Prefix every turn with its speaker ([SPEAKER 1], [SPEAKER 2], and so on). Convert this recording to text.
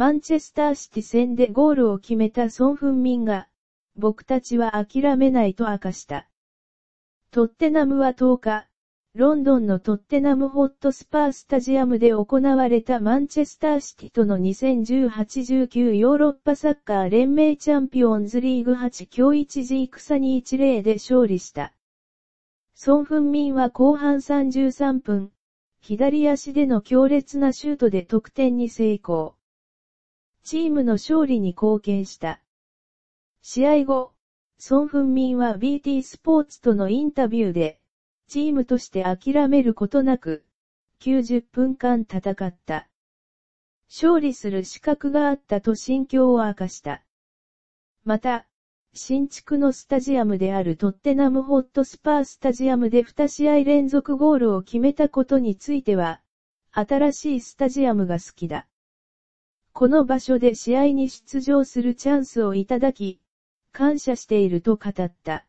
[SPEAKER 1] マンチェスターシティ戦でゴールを決めたソン・フンミンが、僕たちは諦めないと明かした。トッテナムは10日、ロンドンのトッテナムホットスパースタジアムで行われたマンチェスターシティとの2018-19ヨーロッパサッカー連盟チャンピオンズリーグ8強一時戦に1例で勝利した。ソン・フンミンは後半33分、左足での強烈なシュートで得点に成功。チームの勝利に貢献した。試合後、ソン・フンミンは BT スポーツとのインタビューで、チームとして諦めることなく、90分間戦った。勝利する資格があったと心境を明かした。また、新築のスタジアムであるトッテナムホットスパースタジアムで2試合連続ゴールを決めたことについては、新しいスタジアムが好きだ。この場所で試合に出場するチャンスをいただき、
[SPEAKER 2] 感謝していると語った。